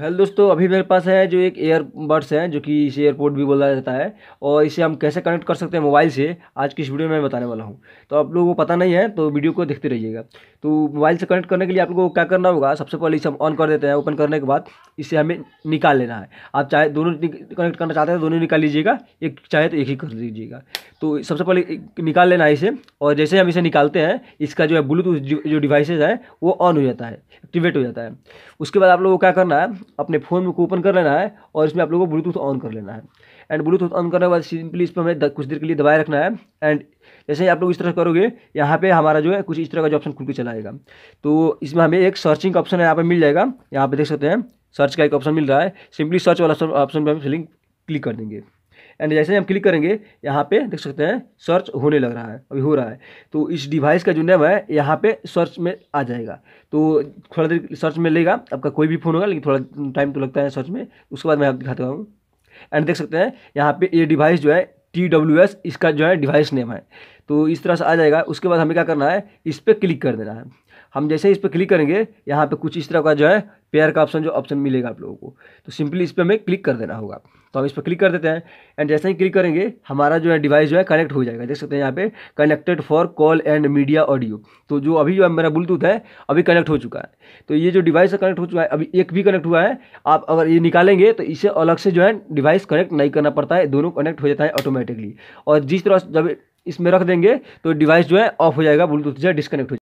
hello दोस्तों अभी मेरे पास है जो एक एयरबड्स है जो कि इसे एयरपोर्ट भी बोला जाता है और इसे हम कैसे कनेक्ट कर सकते हैं मोबाइल से आज की इस वीडियो में मैं बताने वाला हूँ तो आप लोगों को पता नहीं है तो वीडियो को देखते रहिएगा तो मोबाइल से कनेक्ट करने के लिए आप लोगों को क्या करना होगा सबसे पहले इसे हम ऑन कर देते हैं ओपन करने के बाद इसे हमें निकाल लेना है आप चाहे दोनों कनेक्ट करना चाहते हैं तो दोनों निकाल लीजिएगा एक चाहे तो एक ही कर लीजिएगा तो सबसे पहले निकाल लेना है इसे और जैसे हम इसे निकालते हैं इसका जो है ब्लूटूथ जो डिवाइसेज है वो ऑन हो जाता है एक्टिवेट हो जाता है उसके बाद आप लोगों को क्या करना है अपने फ़ोन में ओपन कर लेना है और इसमें आप लोगों को ब्लूटूथ ऑन कर लेना है एंड ब्लूटूथ ऑन करने के बाद सिंपली इस पर हमें कुछ देर के लिए दबाए रखना है एंड जैसे ही आप लोग इस तरह करोगे यहाँ पे हमारा जो है कुछ इस तरह का जो ऑप्शन खुल के चलाएगा तो इसमें हमें एक सर्चिंग का ऑप्शन यहाँ पर मिल जाएगा यहाँ पर देख सकते हैं सर्च का एक ऑप्शन मिल रहा है सिंपली सर्च वाला ऑप्शन पर हम लिंक क्लिक कर देंगे एंड जैसे हम क्लिक करेंगे यहाँ पे देख सकते हैं सर्च होने लग रहा है अभी हो रहा है तो इस डिवाइस का जो नेम है यहाँ पे सर्च में आ जाएगा तो थोड़ा देर सर्च में लेगा आपका कोई भी फ़ोन होगा लेकिन थोड़ा टाइम तो लगता है सर्च में उसके बाद मैं आपको दिखाता हूँ एंड देख सकते हैं यहाँ पर ये डिवाइस जो है टी डब्ल्यू एस इसका जो है डिवाइस नेम है तो इस तरह से आ जाएगा उसके बाद हमें क्या करना है इस पर क्लिक कर देना है हम जैसे इस पर क्लिक करेंगे यहाँ पे कुछ इस तरह का जो है पेयर का ऑप्शन जो ऑप्शन मिलेगा आप लोगों को तो सिंपली इस पर हमें क्लिक कर देना होगा तो हम इस पर क्लिक कर देते हैं एंड जैसे ही क्लिक करेंगे हमारा जो है डिवाइस जो है कनेक्ट हो जाएगा देख सकते हैं यहाँ पे connected for call and media audio तो जो अभी जो है मेरा ब्लूटूथ है अभी कनेक्ट हो चुका है तो ये जो डिवाइस है कनेक्ट हो चुका है अभी एक भी कनेक्ट हुआ है आप अगर ये निकालेंगे तो इसे अलग से जो है डिवाइस कनेक्ट नहीं करना पड़ता है दोनों कनेक्ट हो जाता है ऑटोमेटिकली और जिस तरह जब इसमें रख देंगे तो डिवाइस जो है ऑफ हो जाएगा ब्लूटूथ से डिस्कनेक्ट हो